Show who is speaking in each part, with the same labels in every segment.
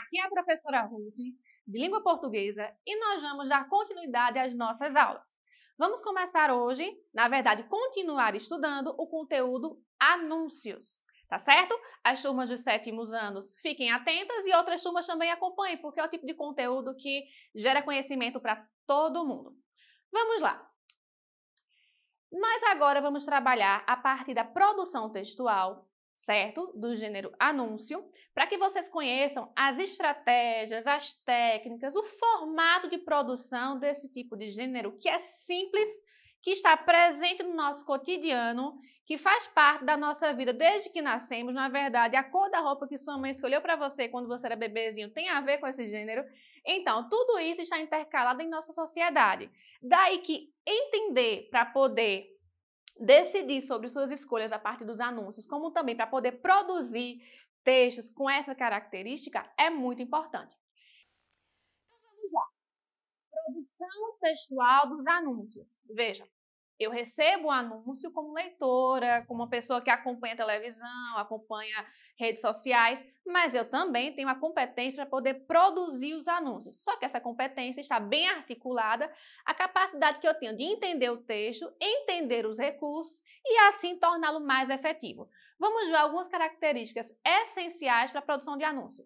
Speaker 1: Aqui é a professora Ruth, de língua portuguesa, e nós vamos dar continuidade às nossas aulas. Vamos começar hoje, na verdade, continuar estudando o conteúdo anúncios, tá certo? As turmas dos sétimos anos fiquem atentas e outras turmas também acompanhem, porque é o tipo de conteúdo que gera conhecimento para todo mundo. Vamos lá! Nós agora vamos trabalhar a parte da produção textual certo? Do gênero anúncio, para que vocês conheçam as estratégias, as técnicas, o formato de produção desse tipo de gênero que é simples, que está presente no nosso cotidiano, que faz parte da nossa vida desde que nascemos. Na verdade, a cor da roupa que sua mãe escolheu para você quando você era bebezinho tem a ver com esse gênero. Então, tudo isso está intercalado em nossa sociedade. Daí que entender para poder decidir sobre suas escolhas a partir dos anúncios, como também para poder produzir textos com essa característica, é muito importante. Então vamos lá. Produção textual dos anúncios. Veja, eu recebo o anúncio como leitora, como uma pessoa que acompanha televisão, acompanha redes sociais, mas eu também tenho a competência para poder produzir os anúncios. Só que essa competência está bem articulada à capacidade que eu tenho de entender o texto, entender os recursos e assim torná-lo mais efetivo. Vamos ver algumas características essenciais para a produção de anúncio.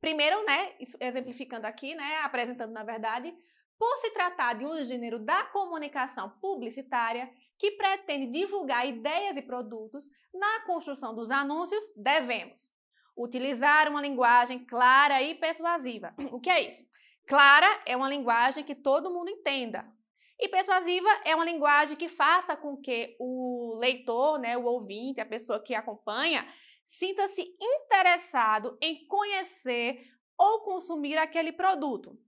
Speaker 1: Primeiro, né, exemplificando aqui, né, apresentando na verdade, por se tratar de um gênero da comunicação publicitária que pretende divulgar ideias e produtos na construção dos anúncios, devemos utilizar uma linguagem clara e persuasiva. O que é isso? Clara é uma linguagem que todo mundo entenda. E persuasiva é uma linguagem que faça com que o leitor, né, o ouvinte, a pessoa que acompanha, sinta-se interessado em conhecer ou consumir aquele produto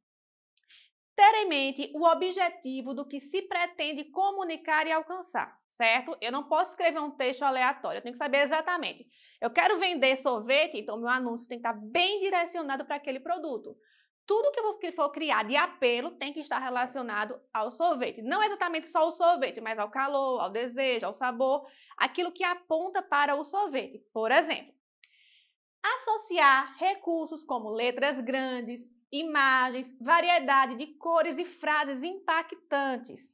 Speaker 1: ter em mente o objetivo do que se pretende comunicar e alcançar, certo? Eu não posso escrever um texto aleatório, eu tenho que saber exatamente. Eu quero vender sorvete, então meu anúncio tem que estar bem direcionado para aquele produto. Tudo que eu for criar de apelo tem que estar relacionado ao sorvete. Não exatamente só o sorvete, mas ao calor, ao desejo, ao sabor, aquilo que aponta para o sorvete. Por exemplo, associar recursos como letras grandes, imagens, variedade de cores e frases impactantes.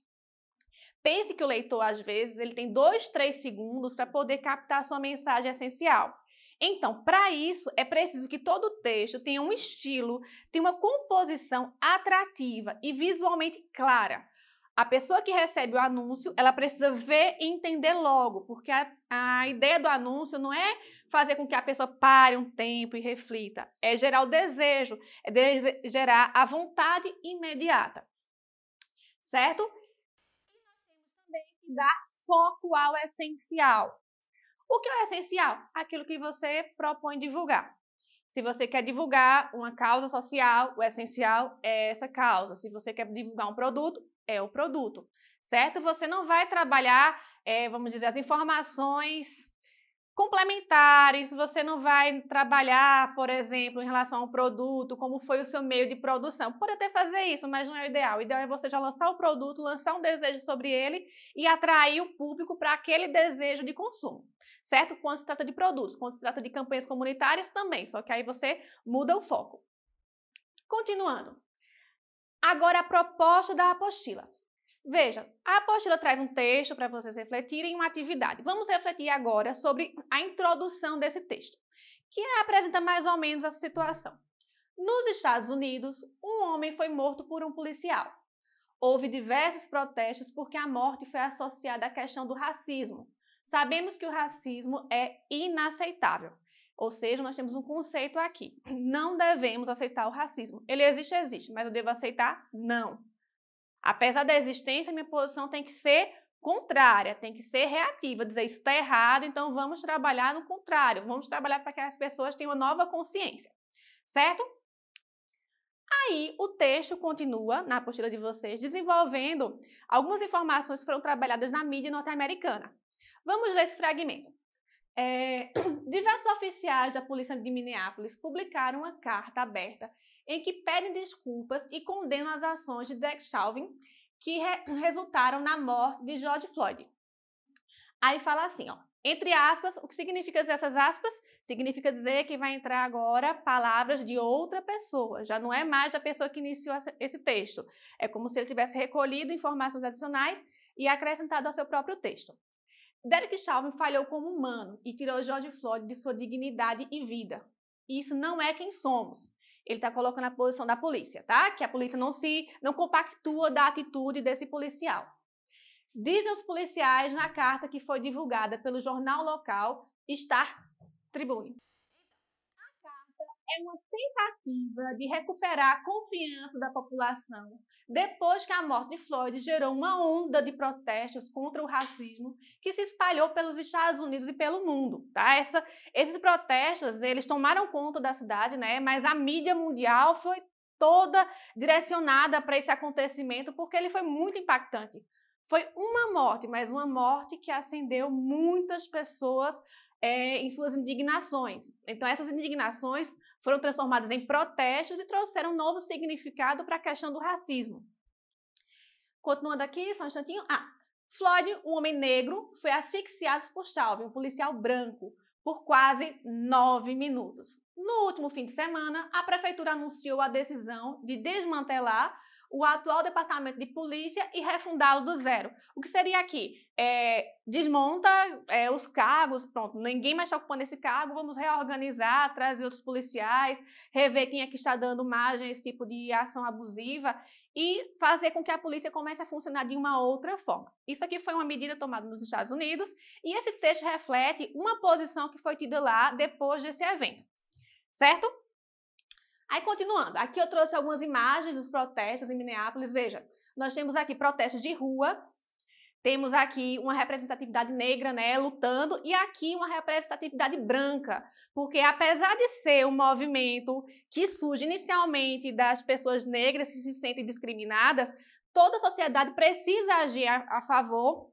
Speaker 1: Pense que o leitor, às vezes, ele tem dois, três segundos para poder captar sua mensagem essencial. Então, para isso, é preciso que todo texto tenha um estilo, tenha uma composição atrativa e visualmente clara. A pessoa que recebe o anúncio, ela precisa ver e entender logo, porque a, a, ideia do anúncio não é fazer com que a pessoa pare um tempo e reflita, é gerar o desejo, é de, gerar a vontade imediata, certo? E nós temos também que dar foco ao essencial. O que é o essencial? Aquilo que você propõe divulgar. Se você quer divulgar uma causa social, o essencial é essa causa. Se você quer divulgar um produto, é o produto, certo? Você não vai trabalhar, é, vamos dizer, as informações complementares, você não vai trabalhar, por exemplo, em relação ao produto, como foi o seu meio de produção. Pode até fazer isso, mas não é o ideal. O ideal é você já lançar o produto, lançar um desejo sobre ele e atrair o público para aquele desejo de consumo. Certo? Quando se trata de produtos, quando se trata de campanhas comunitárias também, só que aí você muda o foco. Continuando. Agora, a proposta da apostila. Veja, a apostila traz um texto para vocês refletirem e uma atividade. Vamos refletir agora sobre a introdução desse texto, que apresenta mais ou menos essa situação. Nos Estados Unidos, um homem foi morto por um policial. Houve diversos protestos porque a morte foi associada à questão do racismo. Sabemos que o racismo é inaceitável. Ou seja, nós temos um conceito aqui. Não devemos aceitar o racismo. Ele existe, existe, mas eu devo aceitar? Não. Apesar da existência, minha posição tem que ser contrária, tem que ser reativa, dizer isso está errado, então vamos trabalhar no contrário, vamos trabalhar para que as pessoas tenham uma nova consciência, certo? Aí o texto continua na apostila de vocês desenvolvendo algumas informações que foram trabalhadas na mídia norte-americana. Vamos ler esse fragmento. É, diversos oficiais da polícia de Minneapolis publicaram uma carta aberta em que pedem desculpas e condenam as ações de Derek Chauvin que re resultaram na morte de George Floyd. Aí fala assim, ó, entre aspas, o que significa essas aspas? Significa dizer que vai entrar agora palavras de outra pessoa, já não é mais da pessoa que iniciou esse texto. É como se ele tivesse recolhido informações adicionais e acrescentado ao seu próprio texto. Derek Chauvin falhou como humano e tirou George Floyd de sua dignidade e vida. E isso não é quem somos. Ele está colocando a posição da polícia, tá? Que a polícia não se não compactua da atitude desse policial. Dizem os policiais na carta que foi divulgada pelo jornal local Star Tribune é uma tentativa de recuperar a confiança da população depois que a morte de Floyd gerou uma onda de protestos contra o racismo que se espalhou pelos Estados Unidos e pelo mundo. Tá? Essa, esses protestos eles tomaram conta da cidade, né? mas a mídia mundial foi toda direcionada para esse acontecimento porque ele foi muito impactante. Foi uma morte, mas uma morte que acendeu muitas pessoas é, em suas indignações. Então, essas indignações foram transformadas em protestos e trouxeram um novo significado para a questão do racismo. Continuando aqui, só um instantinho. Ah, Floyd, um homem negro, foi asfixiado por Chauvin, um policial branco, por quase nove minutos. No último fim de semana, a prefeitura anunciou a decisão de desmantelar o atual departamento de polícia e refundá-lo do zero. O que seria aqui? É, desmonta é, os cargos, pronto, ninguém mais está ocupando esse cargo, vamos reorganizar, trazer outros policiais, rever quem é que está dando margem a esse tipo de ação abusiva e fazer com que a polícia comece a funcionar de uma outra forma. Isso aqui foi uma medida tomada nos Estados Unidos e esse texto reflete uma posição que foi tida lá depois desse evento, certo? Aí, continuando, aqui eu trouxe algumas imagens dos protestos em Minneapolis. Veja, nós temos aqui protestos de rua, temos aqui uma representatividade negra, né, lutando, e aqui uma representatividade branca, porque apesar de ser um movimento que surge inicialmente das pessoas negras que se sentem discriminadas, toda a sociedade precisa agir a, a favor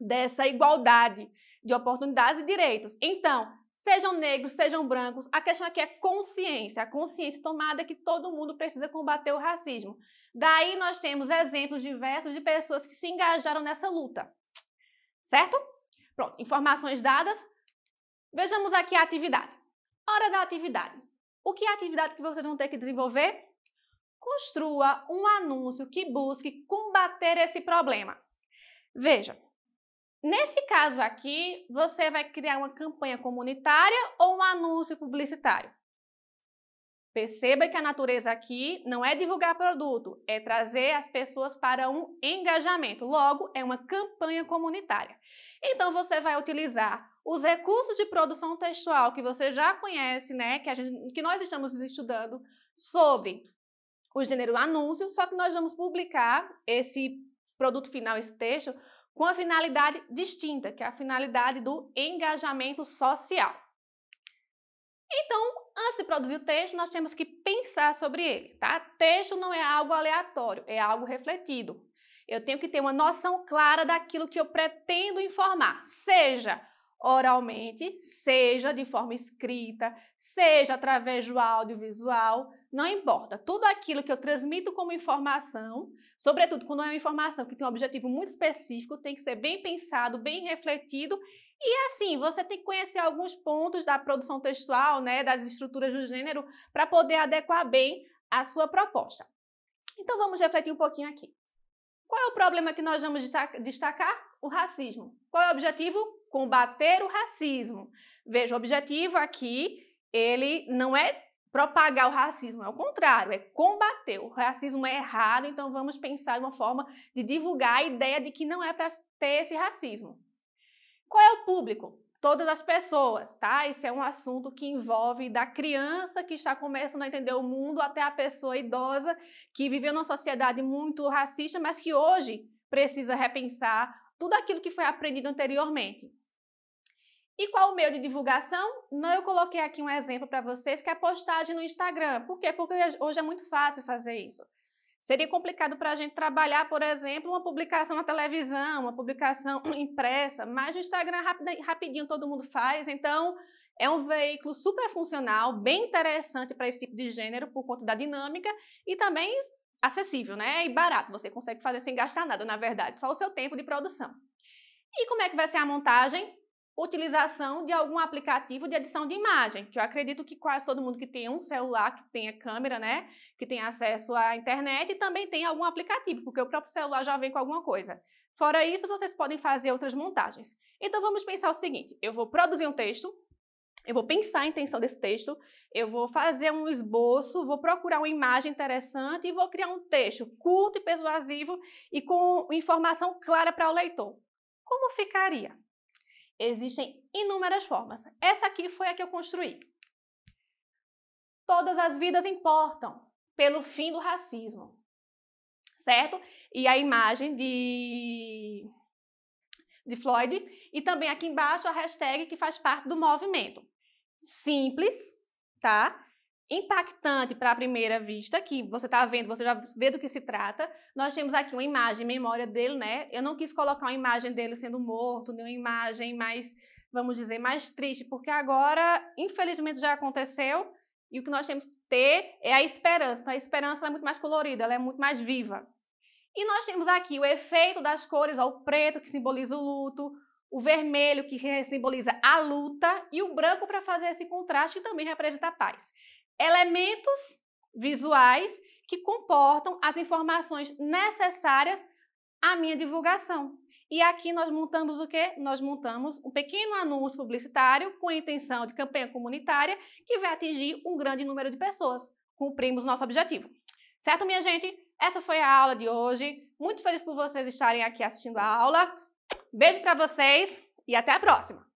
Speaker 1: dessa igualdade de oportunidades e direitos. Então, Sejam negros, sejam brancos, a questão aqui é consciência, a consciência tomada que todo mundo precisa combater o racismo. Daí nós temos exemplos diversos de pessoas que se engajaram nessa luta. Certo? Pronto, informações dadas. Vejamos aqui a atividade. Hora da atividade. O que é a atividade que vocês vão ter que desenvolver? Construa um anúncio que busque combater esse problema. Veja, Nesse caso aqui, você vai criar uma campanha comunitária ou um anúncio publicitário? Perceba que a natureza aqui não é divulgar produto, é trazer as pessoas para um engajamento. Logo, é uma campanha comunitária. Então, você vai utilizar os recursos de produção textual que você já conhece, né, que, a gente, que nós estamos estudando sobre o gênero anúncio, só que nós vamos publicar esse produto final, esse texto, com a finalidade distinta, que é a finalidade do engajamento social. Então, antes de produzir o texto, nós temos que pensar sobre ele, tá? Texto não é algo aleatório, é algo refletido. Eu tenho que ter uma noção clara daquilo que eu pretendo informar, seja oralmente, seja de forma escrita, seja através do audiovisual, não importa, tudo aquilo que eu transmito como informação, sobretudo quando é uma informação que tem um objetivo muito específico, tem que ser bem pensado, bem refletido. E assim, você tem que conhecer alguns pontos da produção textual, né, das estruturas do gênero, para poder adequar bem a sua proposta. Então vamos refletir um pouquinho aqui. Qual é o problema que nós vamos destacar? O racismo. Qual é o objetivo? Combater o racismo. Veja, o objetivo aqui, ele não é propagar o racismo, é o contrário, é combater. O racismo é errado, então vamos pensar uma forma de divulgar a ideia de que não é para ter esse racismo. Qual é o público? Todas as pessoas, tá? Esse é um assunto que envolve da criança que está começando a entender o mundo até a pessoa idosa que viveu numa sociedade muito racista, mas que hoje precisa repensar tudo aquilo que foi aprendido anteriormente. E qual o meio de divulgação? Não, eu coloquei aqui um exemplo para vocês, que é a postagem no Instagram. Por quê? Porque hoje é muito fácil fazer isso. Seria complicado para a gente trabalhar, por exemplo, uma publicação na televisão, uma publicação impressa, mas no Instagram é rapidinho todo mundo faz, então é um veículo super funcional, bem interessante para esse tipo de gênero por conta da dinâmica e também acessível, né? E barato, você consegue fazer sem gastar nada, na verdade, só o seu tempo de produção. E como é que vai ser a montagem? utilização de algum aplicativo de edição de imagem, que eu acredito que quase todo mundo que tem um celular, que tenha câmera, né, que tem acesso à internet, também tem algum aplicativo, porque o próprio celular já vem com alguma coisa. Fora isso, vocês podem fazer outras montagens. Então vamos pensar o seguinte, eu vou produzir um texto, eu vou pensar a intenção desse texto, eu vou fazer um esboço, vou procurar uma imagem interessante e vou criar um texto curto e persuasivo e com informação clara para o leitor. Como ficaria? Existem inúmeras formas. Essa aqui foi a que eu construí. Todas as vidas importam pelo fim do racismo. Certo? E a imagem de de Floyd e também aqui embaixo a hashtag que faz parte do movimento. Simples, tá? impactante para a primeira vista, que você está vendo, você já vê do que se trata. Nós temos aqui uma imagem, memória dele, né? Eu não quis colocar uma imagem dele sendo morto, nem uma imagem mais, vamos dizer, mais triste, porque agora, infelizmente, já aconteceu e o que nós temos que ter é a esperança. Então, a esperança é muito mais colorida, ela é muito mais viva. E nós temos aqui o efeito das cores, ó, o preto, que simboliza o luto, o vermelho, que simboliza a luta, e o branco para fazer esse contraste, que também representa a paz elementos visuais que comportam as informações necessárias à minha divulgação. E aqui nós montamos o quê? Nós montamos um pequeno anúncio publicitário com a intenção de campanha comunitária que vai atingir um grande número de pessoas. Cumprimos nosso objetivo. Certo, minha gente? Essa foi a aula de hoje. Muito feliz por vocês estarem aqui assistindo a aula. Beijo para vocês e até a próxima!